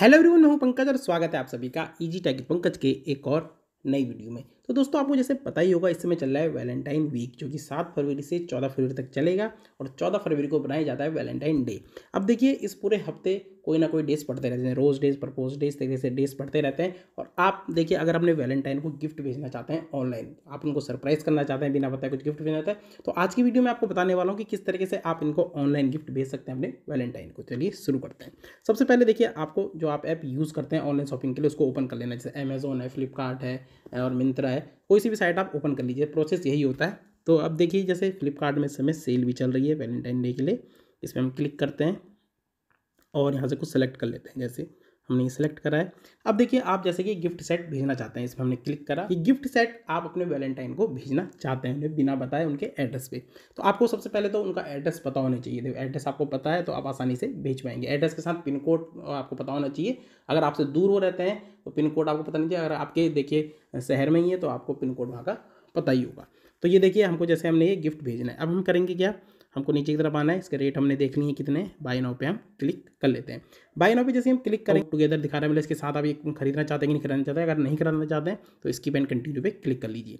hello everyone मैं हूं पंकज और स्वागत है आप सभी का इजी e टैग पंकज के एक और नई वीडियो में तो दोस्तों आपको जैसे पता ही होगा इस समय चल रहा है वैलेंटाइन वीक जो कि सात फरवरी से चौदह फरवरी तक चलेगा और चौदह फरवरी को बनाया जाता है वैलेंटाइन डे अब देखिए इस पूरे हफ्ते कोई ना कोई डेज पढ़ते रहते हैं रोज डेज प्रपोज डेज तरीके से डेज पढ़ते रहते हैं और आप देखिए अगर अपने वैलेंटाइन को गिफ्ट भेजना चाहते हैं ऑनलाइन आप उनको सरप्राइज करना चाहते हैं बिना बताए कुछ गिफ्ट भेजना चाहते हैं तो आज की वीडियो में आपको बताने वाला हूँ कि किस तरीके से आप इनको ऑनलाइन गिफ्ट भेज सकते हैं अपने वैलेंटाइन को चलिए शुरू करते हैं सबसे पहले देखिए आपको जो आप ऐप यूज़ करते हैं ऑनलाइन शॉपिंग के लिए उसको ओपन कर लेना जैसे अमेजोन है फ्लिपकार्ट है और मिंत्रा है है कोई सी भी साइट आप ओपन कर लीजिए प्रोसेस यही होता है तो अब देखिए जैसे फ्लिपकार्ट में समय सेल भी चल रही है वैलेंटाइन डे के लिए इस पर हम क्लिक करते हैं और यहाँ से कुछ सेलेक्ट कर लेते हैं जैसे हमने ये सिलेक्ट करा है अब देखिए आप जैसे कि गिफ्ट सेट भेजना चाहते हैं इसमें हमने क्लिक करा कि गिफ्ट सेट आप अपने वैलेंटाइन को भेजना चाहते हैं उन्हें बिना बताए उनके एड्रेस पे तो आपको सबसे पहले तो उनका एड्रेस पता होना चाहिए एड्रेस आपको पता है तो आप आसानी से भेज पाएंगे एड्रेस के साथ पिन कोड आपको पता होना चाहिए अगर आपसे दूर वो रहते हैं तो पिन कोड आपको पता नहीं चाहिए अगर आपके देखिए शहर में ही है तो आपको पिन कोड वहाँ का पता ही होगा तो ये देखिए हमको जैसे हमने ये गिफ्ट भेजना है अब हम करेंगे क्या हमको नीचे की तरफ आना है इसके रेट हमने देख ली है कितने बाई नाव पे हम क्लिक कर लेते हैं बाई नाव पे जैसे हम क्लिक करें टुगेदर दिखा रहे हैं मिले इसके साथ आप ये खरीदना चाहते हैं कि नहीं खरीदना चाहते हैं अगर नहीं खरीदना चाहते हैं तो इसकी पेन कंटिन्यू पे क्लिक कर लीजिए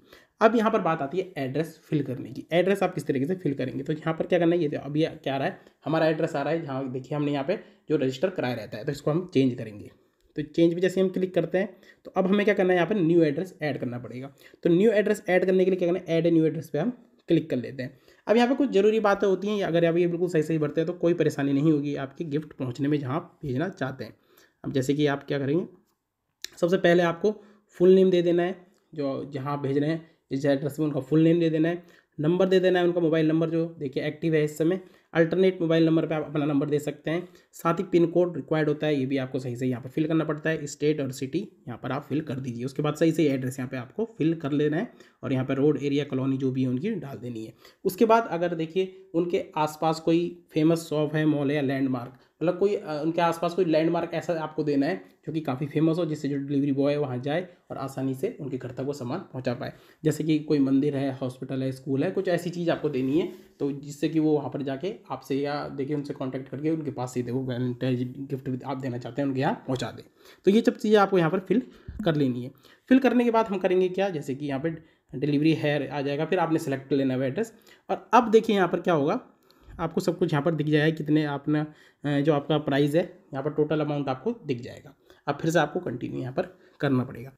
अब यहाँ पर बात आती है एड्रेस फिल करने की एड्रेस आप किस तरीके से फिल करेंगे तो यहाँ पर क्या करना है ये अभी क्या आ रहा है हमारा एड्रेस आ रहा है जहाँ देखिए हमने यहाँ पर जो रजिस्टर कराया रहता है तो इसको हम चेंज करेंगे तो चेंज भी जैसे हम क्लिक करते हैं तो अब हमें क्या करना है यहाँ पर न्यू एड्रेस ऐड करना पड़ेगा तो न्यू एड्रेस ऐड करने के लिए क्या करना है ऐड न्यू एड्रेस पे हम क्लिक कर लेते हैं अब यहाँ पे कुछ ज़रूरी बातें होती हैं अगर आप ये बिल्कुल सही सही भरते हैं तो कोई परेशानी नहीं होगी आपकी गिफ्ट पहुँचने में जहाँ भेजना चाहते हैं अब जैसे कि आप क्या करेंगे सबसे पहले आपको फुल नेम दे देना है जो जहाँ भेज रहे हैं जिस एड्रेस में उनका फुल नेम दे देना है नंबर दे देना है उनका मोबाइल नंबर जो देखिए एक्टिव है इस समय अल्टरनेट मोबाइल नंबर पर आप अपना नंबर दे सकते हैं साथ ही पिन कोड रिक्वायर्ड होता है ये भी आपको सही से यहाँ पर फिल करना पड़ता है स्टेट और सिटी यहाँ पर आप फिल कर दीजिए उसके बाद सही से एड्रेस यहाँ पर आपको फिल कर लेना है और यहाँ पर रोड एरिया कॉलोनी जो भी है उनकी डाल देनी है उसके बाद अगर देखिए उनके आसपास कोई फेमस शॉप है मॉल है या लैंडमार्क मतलब कोई उनके आसपास कोई लैंडमार्क ऐसा आपको देना है जो कि काफ़ी फेमस हो जिससे जो डिलीवरी बॉय है वहाँ जाए और आसानी से उनके घर तक वो सामान पहुँचा पाए जैसे कि कोई मंदिर है हॉस्पिटल है स्कूल है कुछ ऐसी चीज़ आपको देनी है तो जिससे कि वो वहाँ पर जाके आपसे या देखिए उनसे कॉन्टैक्ट करके उनके पास सीधे वो वैलेंटाइज गिफ्ट आप देना चाहते हैं उनके यहाँ पहुँचा दें तो ये सब चीज़ें आपको यहाँ पर फिल कर लेनी है फिल करने के बाद हम करेंगे क्या जैसे कि यहाँ पर डिलीवरी है आ जाएगा फिर आपने सेलेक्ट कर लेना है एड्रेस और अब देखिए यहाँ पर क्या होगा आपको सब कुछ यहाँ पर दिख जाएगा कितने अपना जो आपका प्राइस है यहाँ पर टोटल अमाउंट आपको दिख जाएगा अब फिर से आपको कंटिन्यू यहाँ पर करना पड़ेगा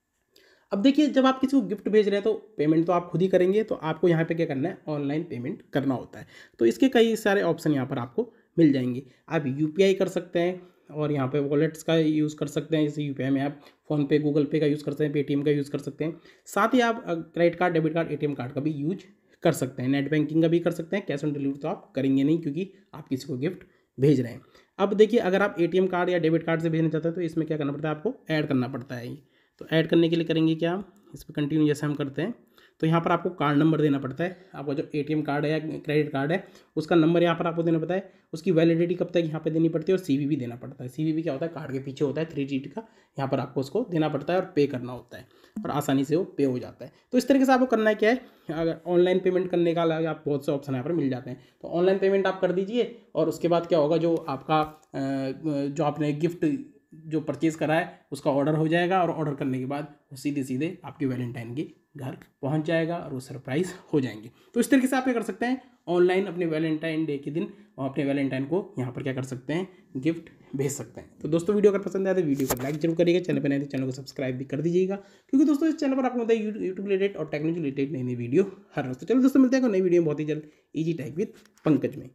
अब देखिए जब आप किसी को गिफ्ट भेज रहे हैं तो पेमेंट तो आप खुद ही करेंगे तो आपको यहाँ पे क्या करना है ऑनलाइन पेमेंट करना होता है तो इसके कई सारे ऑप्शन यहाँ पर आपको मिल जाएंगे आप यू कर सकते हैं और यहाँ पे वॉलेट्स का यूज़ कर सकते हैं जैसे यू में आप फ़ोनपे गूगल पे का यूज़ कर सकते हैं पेटीएम का यूज़ कर सकते हैं साथ ही आप credit card debit card A card का भी यूज कर सकते हैं नेट बैंकिंग का भी कर सकते हैं कैश ऑन डिलीवरी तो आप करेंगे नहीं क्योंकि आप किसी को गिफ्ट भेज रहे हैं अब देखिए अगर आप एटीएम कार्ड या डेबिट कार्ड से भेजना चाहते हैं तो इसमें क्या करना पड़ता है आपको ऐड करना पड़ता है तो ऐड करने के लिए करेंगे क्या इस पर कंटिन्यू जैसे हम करते हैं तो यहाँ पर आपको कार्ड नंबर देना पड़ता है आपका जो एटीएम कार्ड है या क्रेडिट कार्ड है उसका नंबर यहाँ पर आपको देना पड़ता है उसकी वैलिडिटी कब तक यहाँ पर देनी पड़ती है और सी देना पड़ता है सी क्या होता है कार्ड के पीछे होता है थ्री जी का यहाँ पर आपको उसको देना पड़ता है और पे करना होता है और आसानी से वो पे हो जाता है तो इस तरीके से आपको करना है क्या है अगर ऑनलाइन पेमेंट करने का आप बहुत से ऑप्शन यहाँ पर मिल जाते हैं तो ऑनलाइन पेमेंट आप कर दीजिए और उसके बाद क्या होगा जो आपका जो आपने गिफ्ट जो परचेज़ करा है उसका ऑर्डर हो जाएगा और ऑर्डर करने के बाद वो सीधे सीधे आपके वैलेंटाइन के घर पहुंच जाएगा और वो सरप्राइज़ हो जाएंगे तो इस तरीके से आप क्या कर सकते हैं ऑनलाइन अपने वैलेंटाइन डे के दिन और अपने वैलेंटाइन को यहाँ पर क्या कर सकते हैं गिफ्ट भेज सकते हैं तो दोस्तों वीडियो अगर पसंद आए तो वीडियो को लाइक जरूर करिएगा चैनल पर नहीं तो चैनल को सब्सक्राइब भी कर दीजिएगा क्योंकि दोस्तों इस चैनल पर आपको बताइए यूट्यूब रिलेटेड और टेक्नोलॉजी रिलेटेड नई नई वीडियो हर रोज तो चलो दोस्तों मिलते हैं नई वीडियो बहुत ही जल्द ईजी टाइप विद पंकज में